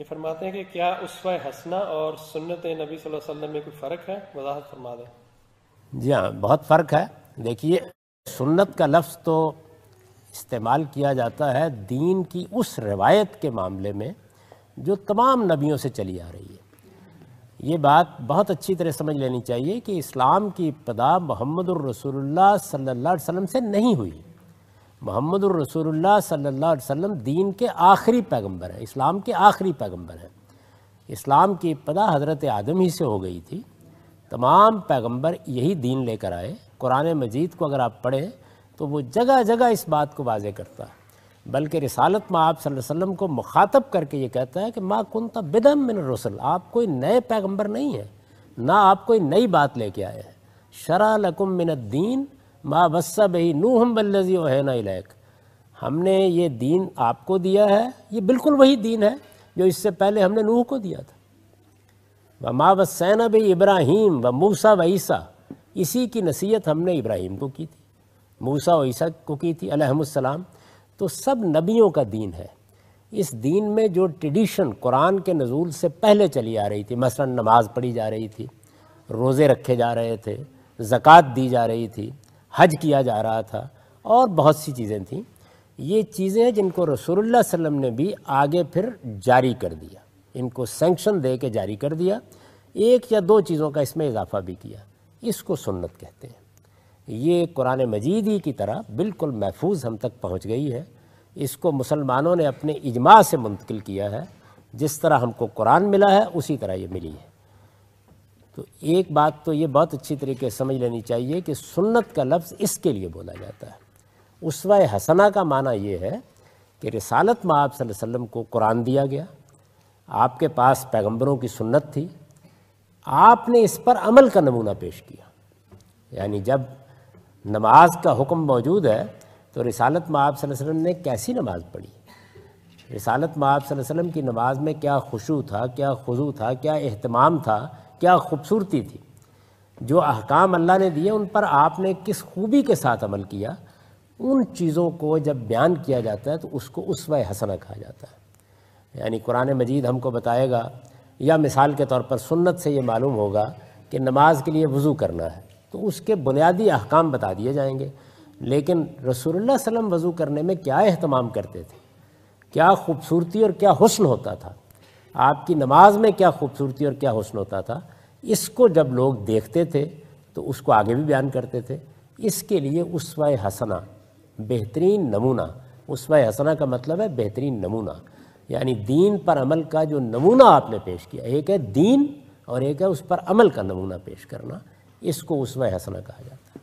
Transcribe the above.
ये फरमाते हैं कि क्या वह हंसना और सुन्नत नबी वसल्लम में कोई फ़र्क है वजाहत फरमा दें जी हाँ बहुत फ़र्क है देखिए सुन्नत का लफ्ज़ तो इस्तेमाल किया जाता है दीन की उस रवायत के मामले में जो तमाम नबियों से चली आ रही है ये बात बहुत अच्छी तरह समझ लेनी चाहिए कि इस्लाम की इब्तदा मोहम्मद रसूलुल्लाह सल्लल्लाहु अलैहि वसल्लम से नहीं हुई मोहम्मद रसूलुल्लाह सल्लल्लाहु दीन के आखिरी पैगंबर हैं इस्लाम के आखिरी पैगंबर हैं इस्लाम की इब्तदा हज़रत आदम ही से हो गई थी तमाम पैगंबर यही दीन लेकर आए कुरान मजीद को अगर आप पढ़ें तो वो जगह जगह इस बात को वाजे करता है बल्कि रिसालत में आप वसल्लम को मुखातब करके ये कहता है कि माँ कुन बिदम मिन रसल आप कोई नए पैगंबर नहीं हैं ना आप कोई नई बात लेके आए हैं शरा लकुम मिन दीन माँ वस्सा बही नू हम बल्लजी है ना इलाक हमने ये दीन आपको दिया है ये बिल्कुल वही दीन है जो इससे पहले हमने नूह को दिया था व माँ वसैन बी इब्राहिम व मूसा व ईसा इसी की नसीहत हमने इब्राहिम को की थी मूसा व ईसा को की थी अलहमसलाम तो सब नबियों का दीन है इस दीन में जो ट्रेडिशन कुरान के नज़ूल से पहले चली आ रही थी मसलन नमाज़ पढ़ी जा रही थी रोज़े रखे जा रहे थे ज़क़़त दी जा रही थी हज किया जा रहा था और बहुत सी चीज़ें थीं ये चीज़ें जिनको रसूलुल्लाह वसल्लम ने भी आगे फिर जारी कर दिया इनको सेंक्शन दे के जारी कर दिया एक या दो चीज़ों का इसमें इजाफा भी किया इसको सुन्नत कहते हैं ये कुरान मजीद ही की तरह बिल्कुल महफूज हम तक पहुँच गई है इसको मुसलमानों ने अपने इजमा से मुंतकिल किया है जिस तरह हमको कुरान मिला है उसी तरह ये मिली है तो एक बात तो ये बहुत अच्छी तरीके से समझ लेनी चाहिए कि सुन्नत का लफ्ज़ इसके लिए बोला जाता है उसवा हसना का माना यह है कि रसालत में आप वसम को कुरान दिया गया आपके पास पैगंबरों की सुन्नत थी आपने इस पर अमल का नमूना पेश किया यानी जब नमाज का हुक्म मौजूद है तो रिसालत में आप वसम ने कैसी नमाज पढ़ी रिसालत में आप वसम की नमाज में क्या खुशू था क्या खुजू था क्या अहतमाम था क्या खूबसूरती थी जो अहकाम अल्लाह ने दिए उन पर आपने किस खूबी के साथ अमल किया उन चीज़ों को जब बयान किया जाता है तो उसको उस हसना कहा जाता है यानी कुरान मजीद हमको बताएगा या मिसाल के तौर पर सुन्नत से ये मालूम होगा कि नमाज के लिए वज़ू करना है तो उसके बुनियादी अहकाम बता दिए जाएंगे लेकिन रसोल्ला वसम वज़ू करने में क्या अहतमाम करते थे क्या खूबसूरती और क्या हुस्न होता था आपकी नमाज में क्या खूबसूरती और क्या हुसन होता था इसको जब लोग देखते थे तो उसको आगे भी बयान करते थे इसके लिए उसवा हसना बेहतरीन नमूना उसवा हसना का मतलब है बेहतरीन नमूना यानी दीन पर अमल का जो नमूना आपने पेश किया एक है दीन और एक है उस पर अमल का नमूना पेश करना इसको उसवा हसना कहा जाता है